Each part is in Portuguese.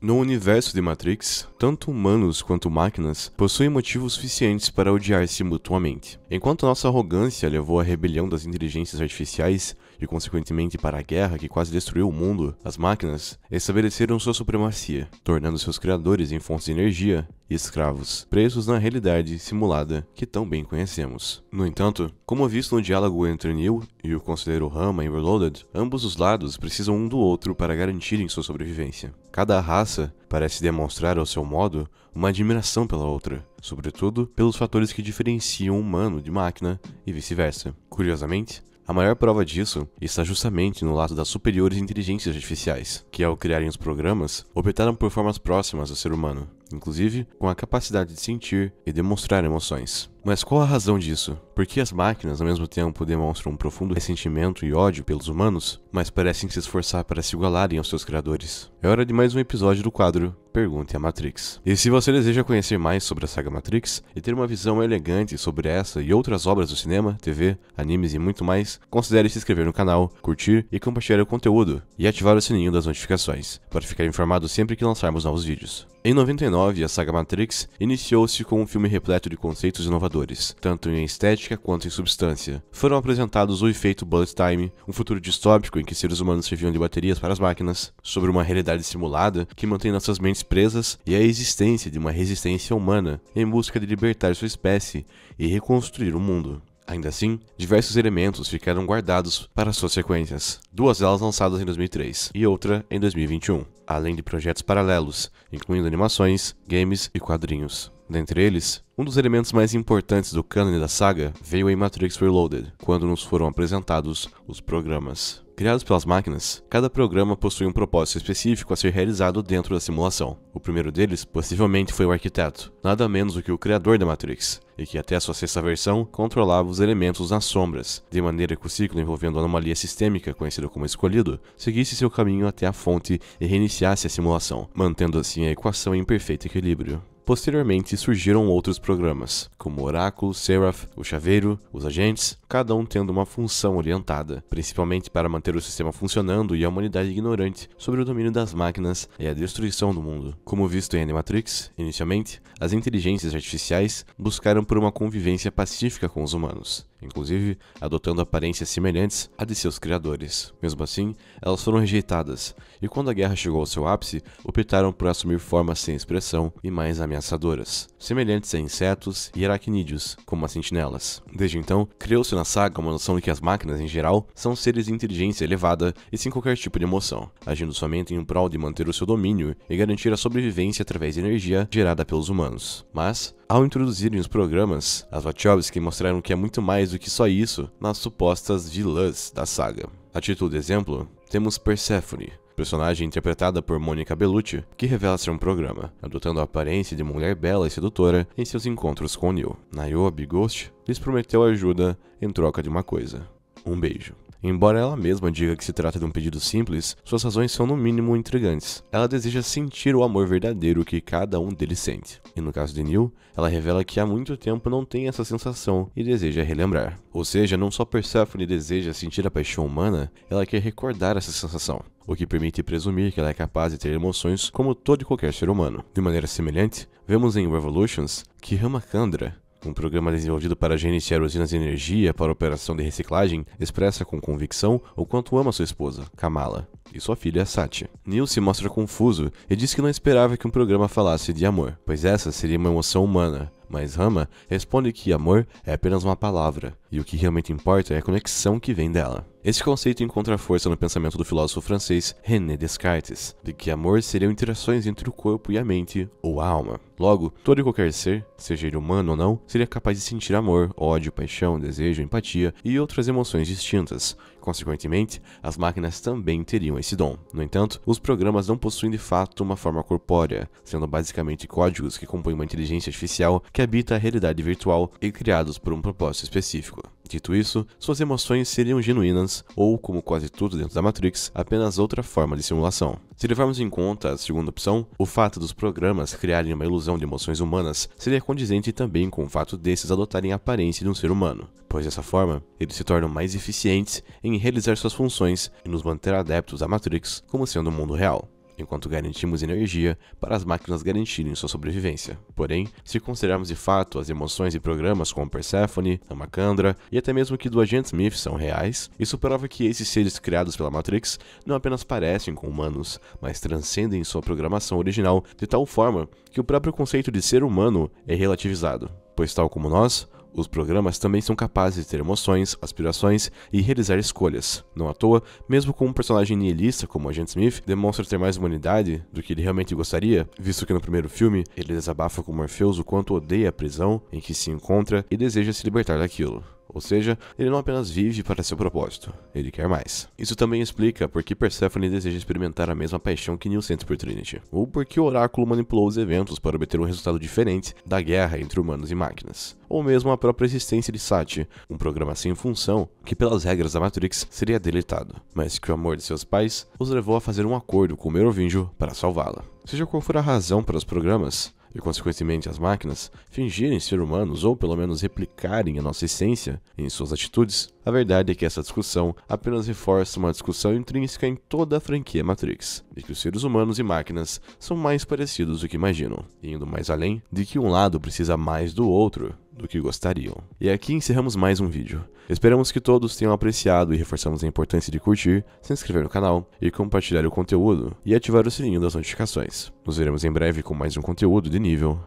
No universo de Matrix, tanto humanos quanto máquinas possuem motivos suficientes para odiar-se mutuamente. Enquanto nossa arrogância levou à rebelião das inteligências artificiais, e, consequentemente, para a guerra que quase destruiu o mundo, as máquinas estabeleceram sua supremacia, tornando seus criadores em fontes de energia e escravos, presos na realidade simulada que tão bem conhecemos. No entanto, como visto no diálogo entre Neil e o conselheiro Rama em Reloaded, ambos os lados precisam um do outro para garantirem sua sobrevivência. Cada raça parece demonstrar ao seu modo uma admiração pela outra, sobretudo pelos fatores que diferenciam humano de máquina e vice-versa. Curiosamente, a maior prova disso está justamente no lado das superiores inteligências artificiais, que ao criarem os programas, optaram por formas próximas ao ser humano, inclusive com a capacidade de sentir e demonstrar emoções. Mas qual a razão disso? Por que as máquinas, ao mesmo tempo, demonstram um profundo ressentimento e ódio pelos humanos, mas parecem se esforçar para se igualarem aos seus criadores? É hora de mais um episódio do quadro Pergunte a Matrix. E se você deseja conhecer mais sobre a saga Matrix e ter uma visão elegante sobre essa e outras obras do cinema, TV, animes e muito mais, considere se inscrever no canal, curtir e compartilhar o conteúdo, e ativar o sininho das notificações, para ficar informado sempre que lançarmos novos vídeos. Em 99, a saga Matrix iniciou-se com um filme repleto de conceitos inovadores, tanto em estética quanto em substância. Foram apresentados o efeito Bullet Time, um futuro distópico em que seres humanos serviam de baterias para as máquinas, sobre uma realidade simulada que mantém nossas mentes presas e a existência de uma resistência humana em busca de libertar sua espécie e reconstruir o mundo. Ainda assim, diversos elementos ficaram guardados para suas sequências, duas delas lançadas em 2003 e outra em 2021, além de projetos paralelos, incluindo animações, games e quadrinhos. Dentre eles, um dos elementos mais importantes do cânone da saga veio em Matrix Reloaded, quando nos foram apresentados os programas. Criados pelas máquinas, cada programa possui um propósito específico a ser realizado dentro da simulação. O primeiro deles, possivelmente, foi o arquiteto, nada menos do que o criador da Matrix, e que até sua sexta versão controlava os elementos nas sombras, de maneira que o ciclo envolvendo a anomalia sistêmica, conhecida como escolhido, seguisse seu caminho até a fonte e reiniciasse a simulação, mantendo assim a equação em perfeito equilíbrio. Posteriormente surgiram outros programas, como o oráculo, Seraph, o chaveiro, os agentes, cada um tendo uma função orientada, principalmente para manter o sistema funcionando e a humanidade ignorante sobre o domínio das máquinas e a destruição do mundo. Como visto em Animatrix, inicialmente, as inteligências artificiais buscaram por uma convivência pacífica com os humanos, inclusive adotando aparências semelhantes à de seus criadores. Mesmo assim, elas foram rejeitadas, e quando a guerra chegou ao seu ápice, optaram por assumir formas sem expressão e mais ameaçadoras, semelhantes a insetos e aracnídeos, como as sentinelas. Desde então, criou-se na saga uma noção de que as máquinas, em geral, são seres de inteligência elevada e sem qualquer tipo de emoção, agindo somente em prol de manter o seu domínio e garantir a sobrevivência através de energia gerada pelos humanos. Mas, ao introduzirem os programas, as Wachowski mostraram que é muito mais do que só isso nas supostas vilãs da saga. A título de exemplo, temos Persephone, personagem interpretada por Monica Bellucci, que revela ser um programa, adotando a aparência de mulher bela e sedutora em seus encontros com Neil. Niobe Ghost lhes prometeu ajuda em troca de uma coisa: um beijo. Embora ela mesma diga que se trata de um pedido simples, suas razões são no mínimo intrigantes. Ela deseja sentir o amor verdadeiro que cada um deles sente. E no caso de Neil, ela revela que há muito tempo não tem essa sensação e deseja relembrar. Ou seja, não só Persephone deseja sentir a paixão humana, ela quer recordar essa sensação o que permite presumir que ela é capaz de ter emoções como todo e qualquer ser humano. De maneira semelhante, vemos em Revolutions que Kandra, um programa desenvolvido para gerenciar usinas de energia para operação de reciclagem, expressa com convicção o quanto ama sua esposa, Kamala, e sua filha, Sati. Neil se mostra confuso e diz que não esperava que um programa falasse de amor, pois essa seria uma emoção humana. Mas Rama responde que amor é apenas uma palavra, e o que realmente importa é a conexão que vem dela. Esse conceito encontra força no pensamento do filósofo francês René Descartes, de que amor seriam interações entre o corpo e a mente ou a alma. Logo, todo e qualquer ser, seja ele humano ou não, seria capaz de sentir amor, ódio, paixão, desejo, empatia e outras emoções distintas. Consequentemente, as máquinas também teriam esse dom. No entanto, os programas não possuem de fato uma forma corpórea, sendo basicamente códigos que compõem uma inteligência artificial que habita a realidade virtual e criados por um propósito específico. Dito isso, suas emoções seriam genuínas, ou, como quase tudo dentro da Matrix, apenas outra forma de simulação. Se levarmos em conta a segunda opção, o fato dos programas criarem uma ilusão de emoções humanas seria condizente também com o fato desses adotarem a aparência de um ser humano, pois dessa forma, eles se tornam mais eficientes em realizar suas funções e nos manter adeptos à Matrix como sendo o um mundo real enquanto garantimos energia para as máquinas garantirem sua sobrevivência. Porém, se considerarmos de fato as emoções e programas como Persephone, Amakandra e até mesmo que do agente Smith são reais, isso prova que esses seres criados pela Matrix não apenas parecem com humanos, mas transcendem sua programação original de tal forma que o próprio conceito de ser humano é relativizado, pois tal como nós, os programas também são capazes de ter emoções, aspirações e realizar escolhas. Não à toa, mesmo com um personagem nihilista como Agent Smith demonstra ter mais humanidade do que ele realmente gostaria, visto que no primeiro filme ele desabafa com Morpheus o quanto odeia a prisão em que se encontra e deseja se libertar daquilo. Ou seja, ele não apenas vive para seu propósito, ele quer mais. Isso também explica por que Persephone deseja experimentar a mesma paixão que Neil sente por Trinity, ou por que o oráculo manipulou os eventos para obter um resultado diferente da guerra entre humanos e máquinas, ou mesmo a própria existência de Sati, um programa sem função que pelas regras da Matrix seria deletado, mas que o amor de seus pais os levou a fazer um acordo com o Merovingio para salvá-la. Seja qual for a razão para os programas, e, consequentemente, as máquinas fingirem ser humanos ou pelo menos replicarem a nossa essência em suas atitudes, a verdade é que essa discussão apenas reforça uma discussão intrínseca em toda a franquia Matrix, de que os seres humanos e máquinas são mais parecidos do que imaginam, indo mais além de que um lado precisa mais do outro, do que gostariam. E aqui encerramos mais um vídeo. Esperamos que todos tenham apreciado e reforçamos a importância de curtir, se inscrever no canal e compartilhar o conteúdo e ativar o sininho das notificações. Nos veremos em breve com mais um conteúdo de nível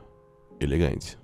elegante.